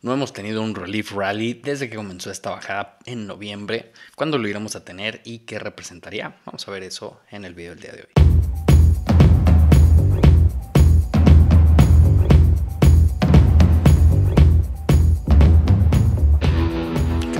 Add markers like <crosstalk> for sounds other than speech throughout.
No hemos tenido un relief rally desde que comenzó esta bajada en noviembre. ¿Cuándo lo iremos a tener y qué representaría? Vamos a ver eso en el video del día de hoy.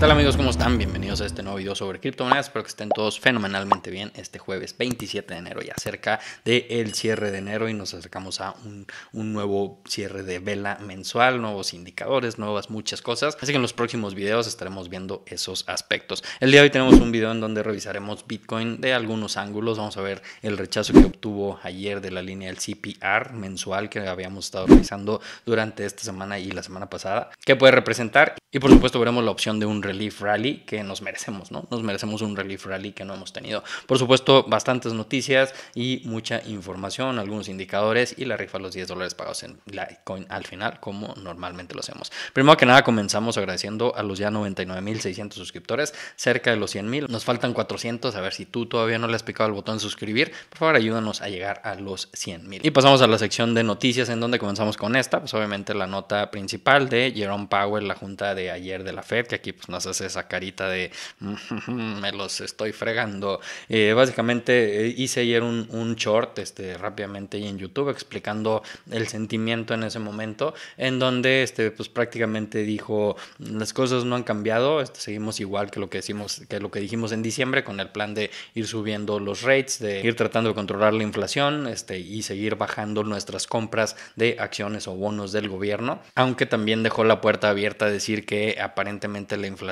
¿Qué tal amigos? ¿Cómo están? Bienvenidos a este nuevo video sobre criptomonedas. Espero que estén todos fenomenalmente bien este jueves 27 de enero, ya cerca del cierre de enero y nos acercamos a un, nuevo cierre de vela mensual, nuevos indicadores, nuevas muchas cosas. Así que en los próximos videos estaremos viendo esos aspectos. El día de hoy tenemos un video en donde revisaremos Bitcoin de algunos ángulos. Vamos a ver el rechazo que obtuvo ayer de la línea del CPR mensual que habíamos estado revisando durante esta semana y la semana pasada, ¿Qué puede representar. Y por supuesto veremos la opción de un relief rally que nos merecemos, ¿no? Nos merecemos un relief rally que no hemos tenido. Por supuesto, bastantes noticias y mucha información, algunos indicadores y la rifa de los 10 dólares pagados en Litecoin al final, como normalmente lo hacemos. Primero que nada, comenzamos agradeciendo a los ya 99.600 suscriptores, cerca de los 100.000. Nos faltan 400, a ver si tú todavía no le has picado el botón de suscribir, por favor ayúdanos a llegar a los 100.000. Y pasamos a la sección de noticias en donde comenzamos con esta, pues obviamente la nota principal de Jerome Powell, la junta de ayer de la Fed, que aquí pues no hace esa carita de mm, <laughs> me los estoy fregando. Eh, básicamente eh, hice ayer un, un, short este, rápidamente y en YouTube explicando el sentimiento en ese momento, en donde este, pues, prácticamente dijo las cosas no han cambiado, este, seguimos igual que lo que, decimos, que lo que dijimos en diciembre con el plan de ir subiendo los rates, de ir tratando de controlar la inflación este, y seguir bajando nuestras compras de acciones o bonos del gobierno, aunque también dejó la puerta abierta a decir que aparentemente la inflación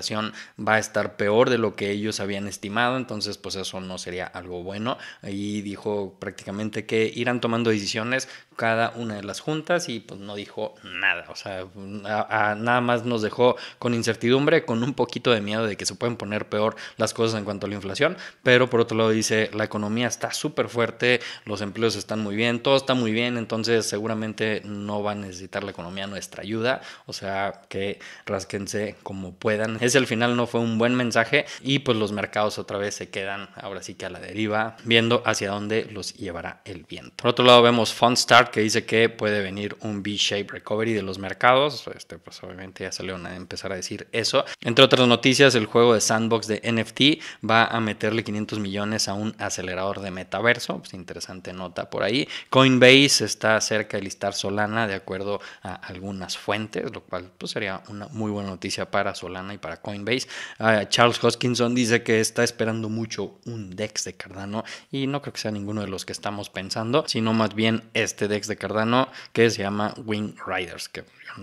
va a estar peor de lo que ellos habían estimado, entonces pues eso no sería algo bueno. Y dijo prácticamente que irán tomando decisiones cada una de las juntas y pues no dijo nada, o sea, nada más nos dejó con incertidumbre, con un poquito de miedo de que se pueden poner peor las cosas en cuanto a la inflación, pero por otro lado dice, la economía está súper fuerte, los empleos están muy bien, todo está muy bien, entonces seguramente no va a necesitar la economía nuestra ayuda, o sea, que rasquense como puedan. <laughs> Ese al final no fue un buen mensaje y pues los mercados otra vez se quedan ahora sí que a la deriva, viendo hacia dónde los llevará el viento. Por otro lado vemos start que dice que puede venir un V-shape recovery de los mercados. Este, pues obviamente ya salieron a empezar a decir eso. Entre otras noticias, el juego de sandbox de NFT va a meterle 500 millones a un acelerador de metaverso. Pues interesante nota por ahí. Coinbase está cerca de listar Solana de acuerdo a algunas fuentes, lo cual pues, sería una muy buena noticia para Solana y para Coinbase. Ah, Charles Hoskinson dice que está esperando mucho un DEX de Cardano y no creo que sea ninguno de los que estamos pensando, sino más bien este de de Cardano que se llama Wing Riders, que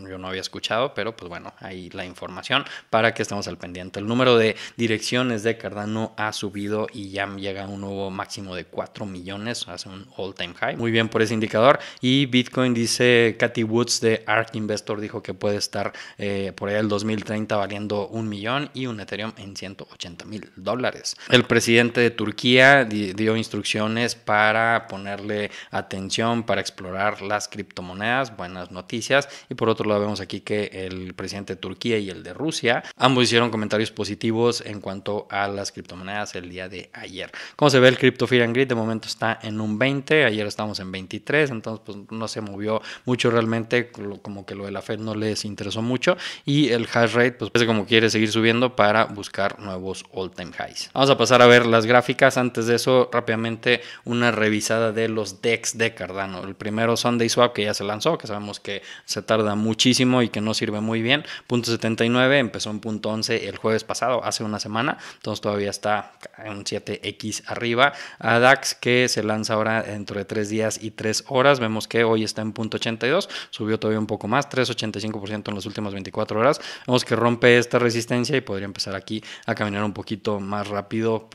yo no había escuchado, pero pues bueno, ahí la información para que estemos al pendiente. El número de direcciones de Cardano ha subido y ya llega a un nuevo máximo de 4 millones, hace un all time high. Muy bien por ese indicador. Y Bitcoin dice Katy Woods de ARK Investor dijo que puede estar eh, por ahí el 2030 valiendo un millón y un Ethereum en 180 mil dólares. El presidente de Turquía dio instrucciones para ponerle atención, para explorar las criptomonedas, buenas noticias. Y por otro lado vemos aquí que el presidente de Turquía y el de Rusia, ambos hicieron comentarios positivos en cuanto a las criptomonedas el día de ayer. Como se ve el Crypto Fear and De momento está en un 20, ayer estamos en 23, entonces pues no se movió mucho realmente, como que lo de la Fed no les interesó mucho. Y el hash rate pues parece como quiere seguir subiendo para buscar nuevos all time highs. Vamos a pasar a ver las gráficas. Antes de eso, rápidamente una revisada de los decks de Cardano. El primero Sunday Swap que ya se lanzó, que sabemos que se tarda muchísimo y que no sirve muy bien. Punto 79 empezó en punto 11 el jueves pasado, hace una semana, entonces todavía está en un 7X arriba. ADAX que se lanza ahora dentro de 3 días y 3 horas, vemos que hoy está en punto 82, subió todavía un poco más, 3.85% en las últimas 24 horas. Vemos que rompe esta resistencia y podría empezar aquí a caminar un poquito más rápido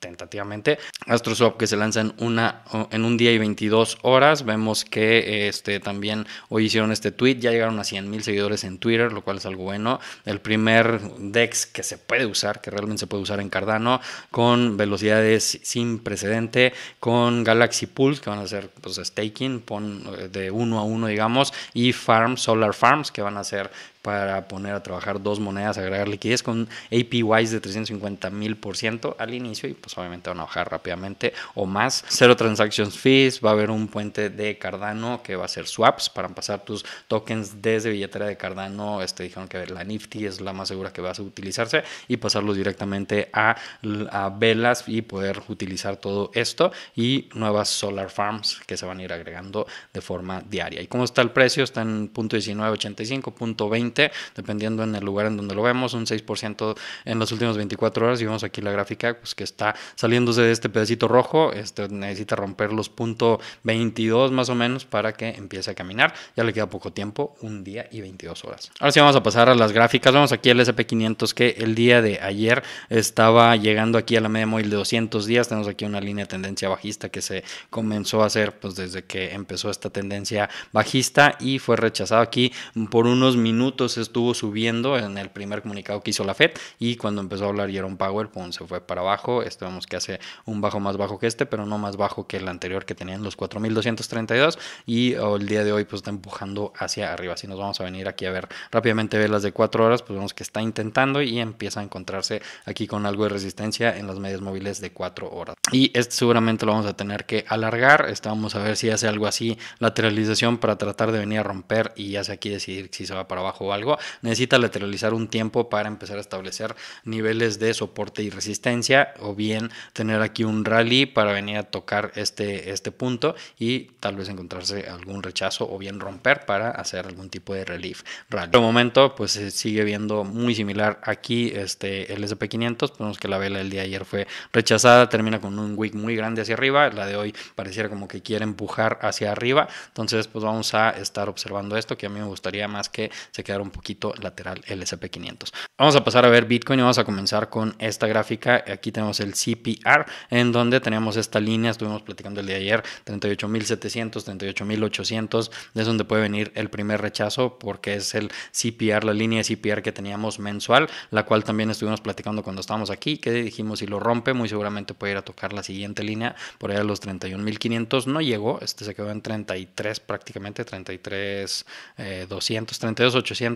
tentativamente. AstroSwap que se lanza en, una, en un día y 22 horas, vemos que este, también hoy hicieron este tweet, ya llegaron a 100 mil seguidores en Twitter, lo cual es algo bueno. El primer DEX que se puede usar, que realmente se puede usar en Cardano, con velocidades sin precedente, con Galaxy Pools que van a ser pues, staking pon, eh, de uno a uno, digamos, y Farm, Solar Farms, que van a ser para poner a trabajar dos monedas, agregar liquidez con APYs de 350 mil por ciento al inicio y pues obviamente van a bajar rápidamente o más. Cero transactions fees, va a haber un puente de Cardano que va a ser swaps para pasar tus tokens desde billetera de Cardano. Este, dijeron que la Nifty es la más segura que vas a utilizarse y pasarlos directamente a, a velas y poder utilizar todo esto y nuevas solar farms que se van a ir agregando de forma diaria. ¿Y cómo está el precio? Está en punto 19.85, punto 20 dependiendo en el lugar en donde lo vemos, un 6% en las últimas 24 horas. Y vemos aquí la gráfica pues, que está saliéndose de este pedacito rojo, este, necesita romper los punto 22 más o menos para que empiece a caminar. Ya le queda poco tiempo, un día y 22 horas. Ahora sí vamos a pasar a las gráficas. Vamos aquí el SP500 que el día de ayer estaba llegando aquí a la media móvil de 200 días. Tenemos aquí una línea de tendencia bajista que se comenzó a hacer pues, desde que empezó esta tendencia bajista y fue rechazado aquí por unos minutos estuvo subiendo en el primer comunicado que hizo la Fed y cuando empezó a hablar Jerome Powell, pum, se fue para abajo. Esto vemos que hace un bajo más bajo que este, pero no más bajo que el anterior que tenían los 4.232 y oh, el día de hoy pues está empujando hacia arriba. Si nos vamos a venir aquí a ver rápidamente velas de 4 horas, pues vemos que está intentando y empieza a encontrarse aquí con algo de resistencia en las medias móviles de 4 horas. Y este seguramente lo vamos a tener que alargar. Este a ver si hace algo así lateralización para tratar de venir a romper y ya sea aquí decidir si se va para abajo o algo, necesita lateralizar un tiempo para empezar a establecer niveles de soporte y resistencia o bien tener aquí un rally para venir a tocar este, este punto y tal vez encontrarse algún rechazo o bien romper para hacer algún tipo de relief rally. momento pues sigue viendo muy similar aquí este, el SP500, vemos que la vela del día de ayer fue rechazada, termina con un wick muy grande hacia arriba, la de hoy pareciera como que quiere empujar hacia arriba, entonces pues vamos a estar observando esto que a mí me gustaría más que se quedara un poquito lateral el SP500. Vamos a pasar a ver Bitcoin y vamos a comenzar con esta gráfica. Aquí tenemos el CPR, en donde tenemos esta línea, estuvimos platicando el día de ayer, 38.700, 38.800, es donde puede venir el primer rechazo porque es el CPR, la línea de CPR que teníamos mensual, la cual también estuvimos platicando cuando estábamos aquí, que dijimos si lo rompe, muy seguramente puede ir a tocar la siguiente línea por allá a los 31.500, no llegó, este se quedó en 33 prácticamente, 33, 32.800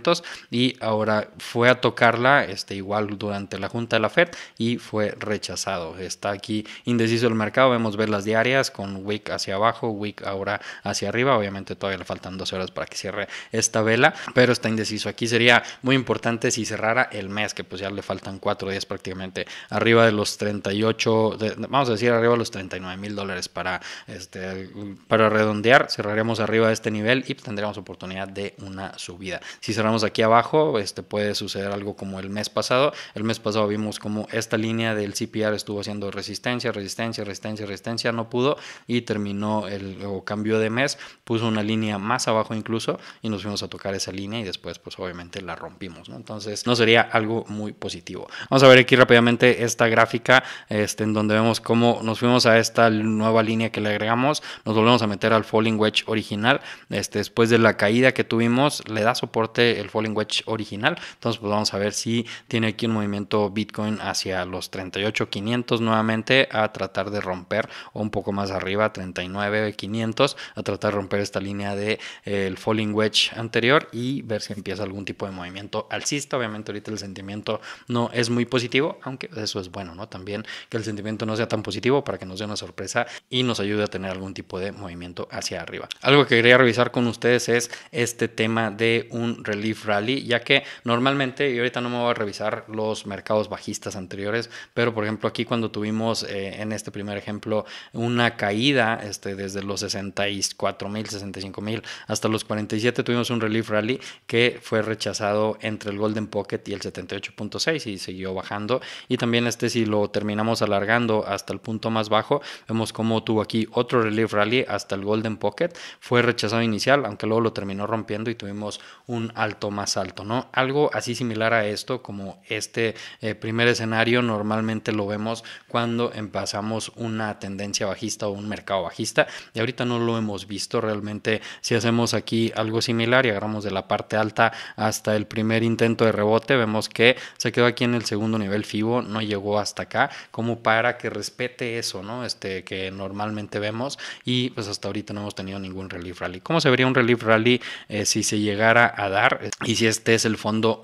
y ahora fue a tocarla, este, igual durante la junta de la FED y fue rechazado. Está aquí indeciso el mercado, vemos ver las diarias con wick hacia abajo, wick ahora hacia arriba, obviamente todavía le faltan 12 horas para que cierre esta vela, pero está indeciso. Aquí sería muy importante si cerrara el mes, que pues ya le faltan 4 días prácticamente, arriba de los 38, vamos a decir arriba de los 39 mil dólares para, este, para redondear, cerraremos arriba de este nivel y tendríamos oportunidad de una subida. Si aquí abajo, este puede suceder algo como el mes pasado. El mes pasado vimos como esta línea del CPR estuvo haciendo resistencia, resistencia, resistencia, resistencia, no pudo y terminó el o cambió de mes, puso una línea más abajo incluso y nos fuimos a tocar esa línea y después pues obviamente la rompimos, Entonces, no sería algo muy positivo. Vamos a ver aquí rápidamente esta gráfica este en donde vemos cómo nos fuimos a esta nueva línea que le agregamos, nos volvemos a meter al falling wedge original. Este después de la caída que tuvimos, le da soporte el Falling Wedge original. Entonces, pues vamos a ver si tiene aquí un movimiento Bitcoin hacia los 38.500 nuevamente a tratar de romper o un poco más arriba, 39.500, a tratar de romper esta línea del eh, Falling Wedge anterior y ver si empieza algún tipo de movimiento alcista. Obviamente ahorita el sentimiento no es muy positivo, aunque eso es bueno, ¿no? También que el sentimiento no sea tan positivo para que nos dé una sorpresa y nos ayude a tener algún tipo de movimiento hacia arriba. Algo que quería revisar con ustedes es este tema de un Relief Rally, ya que normalmente, y ahorita no me voy a revisar los mercados bajistas anteriores, pero por ejemplo aquí cuando tuvimos eh, en este primer ejemplo una caída este, desde los 64 mil, 65 mil hasta los 47, tuvimos un Relief Rally que fue rechazado entre el Golden Pocket y el 78.6 y siguió bajando. Y también este si lo terminamos alargando hasta el punto más bajo, vemos como tuvo aquí otro Relief Rally hasta el Golden Pocket, fue rechazado inicial, aunque luego lo terminó rompiendo y tuvimos un alto, más alto, ¿no? Algo así similar a esto, como este eh, primer escenario, normalmente lo vemos cuando empezamos una tendencia bajista o un mercado bajista, y ahorita no lo hemos visto realmente. Si hacemos aquí algo similar y agarramos de la parte alta hasta el primer intento de rebote, vemos que se quedó aquí en el segundo nivel FIBO, no llegó hasta acá, como para que respete eso, ¿no? Este que normalmente vemos, y pues hasta ahorita no hemos tenido ningún relief rally. ¿Cómo se vería un relief rally eh, si se llegara a dar? y si este es el fondo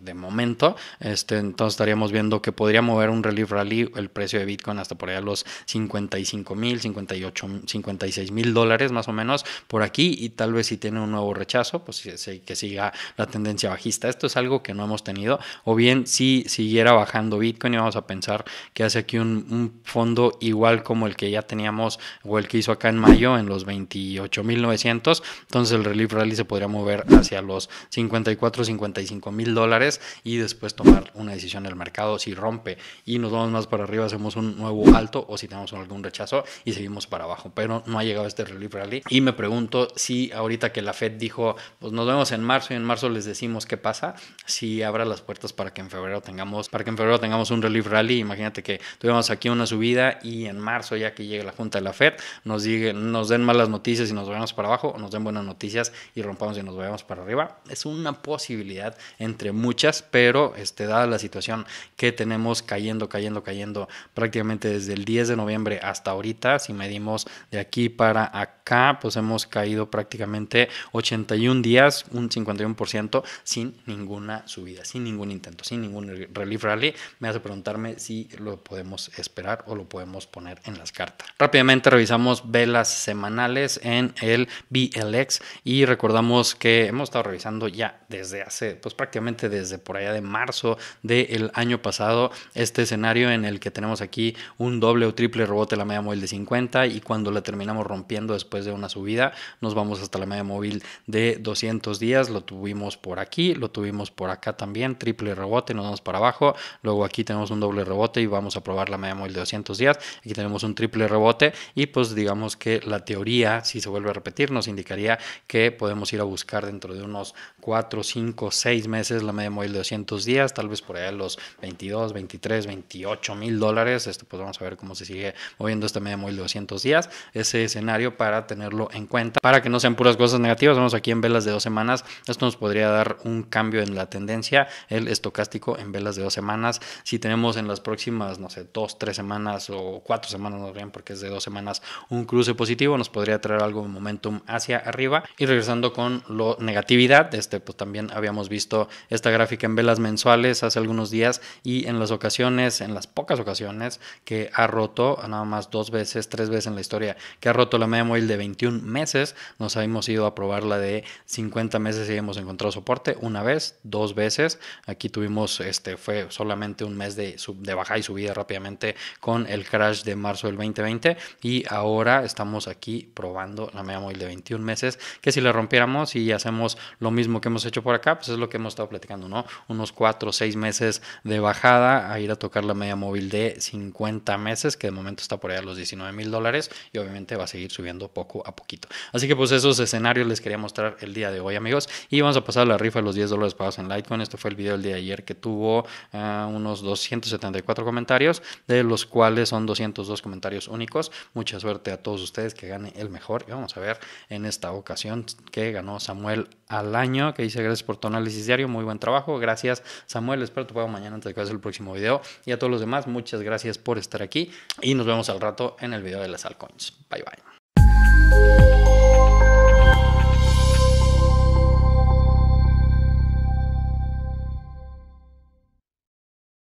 de momento. Este, entonces estaríamos viendo que podría mover un relief rally el precio de Bitcoin hasta por allá los 55 mil, 58, 56 mil dólares más o menos por aquí y tal vez si tiene un nuevo rechazo, pues que siga la tendencia bajista. Esto es algo que no hemos tenido. O bien si siguiera bajando Bitcoin y vamos a pensar que hace aquí un, fondo igual como el que ya teníamos o el que hizo acá en mayo en los 28.900, entonces el relief rally se podría mover hacia los 54, 55 mil dólares y después tomar una decisión del mercado si rompe y nos vamos más para arriba, hacemos un nuevo alto o si tenemos algún rechazo y seguimos para abajo. Pero no ha llegado este relief rally y me pregunto si ahorita que la Fed dijo, pues nos vemos en marzo y en marzo les decimos qué pasa, si abra las puertas para que en febrero tengamos, para que en febrero tengamos un relief rally. Imagínate que tuvimos aquí una subida y en marzo ya que llegue la junta de la Fed nos digan, nos den malas noticias y nos vayamos para abajo, o nos den buenas noticias y rompamos y nos vayamos para arriba. Es una posibilidad entre muchos pero este, dada la situación que tenemos cayendo, cayendo, cayendo prácticamente desde el 10 de noviembre hasta ahorita, si medimos de aquí para acá, pues hemos caído prácticamente 81 días, un 51% sin ninguna subida, sin ningún intento, sin ningún relief rally. Me hace preguntarme si lo podemos esperar o lo podemos poner en las cartas. Rápidamente revisamos velas semanales en el BLX y recordamos que hemos estado revisando ya desde hace, pues prácticamente desde de por allá de marzo del año pasado, este escenario en el que tenemos aquí un doble o triple rebote la media móvil de 50 y cuando la terminamos rompiendo después de una subida, nos vamos hasta la media móvil de 200 días, lo tuvimos por aquí, lo tuvimos por acá también, triple rebote, nos vamos para abajo, luego aquí tenemos un doble rebote y vamos a probar la media móvil de 200 días, aquí tenemos un triple rebote y pues digamos que la teoría, si se vuelve a repetir, nos indicaría que podemos ir a buscar dentro de unos 4, 5, 6 meses la media de 200 días, tal vez por allá los 22, 23, 28 mil dólares. Esto pues vamos a ver cómo se sigue moviendo esta media móvil de 200 días. Ese escenario para tenerlo en cuenta, para que no sean puras cosas negativas. Vamos aquí en velas de dos semanas. Esto nos podría dar un cambio en la tendencia, el estocástico en velas de dos semanas. Si tenemos en las próximas, no sé, dos, tres semanas o cuatro semanas, no bien, porque es de dos semanas, un cruce positivo, nos podría traer algo de momentum hacia arriba. Y regresando con lo negatividad, este, pues también habíamos visto esta gráfica en velas mensuales hace algunos días y en las ocasiones, en las pocas ocasiones que ha roto, nada más dos veces, tres veces en la historia, que ha roto la media móvil de 21 meses, nos habíamos ido a probar la de 50 meses y hemos encontrado soporte una vez, dos veces. Aquí tuvimos, este fue solamente un mes de, sub, de baja y subida rápidamente con el crash de marzo del 2020 y ahora estamos aquí probando la media móvil de 21 meses, que si la rompiéramos y hacemos lo mismo que hemos hecho por acá, pues es lo que hemos estado platicando, ¿no? Unos 4 o seis meses de bajada a ir a tocar la media móvil de 50 meses, que de momento está por allá a los 19 mil dólares y obviamente va a seguir subiendo poco a poquito. Así que pues esos escenarios les quería mostrar el día de hoy, amigos. Y vamos a pasar la rifa de los 10 dólares pagados en Litecoin. Esto fue el video del día de ayer que tuvo eh, unos 274 comentarios, de los cuales son 202 comentarios únicos. Mucha suerte a todos ustedes que gane el mejor. Y vamos a ver en esta ocasión que ganó Samuel al año que dice gracias por tu análisis diario, muy buen trabajo. Gracias, Samuel. Espero tu pago mañana antes de que veas el próximo video. Y a todos los demás, muchas gracias por estar aquí. Y nos vemos al rato en el video de las altcoins. Bye, bye.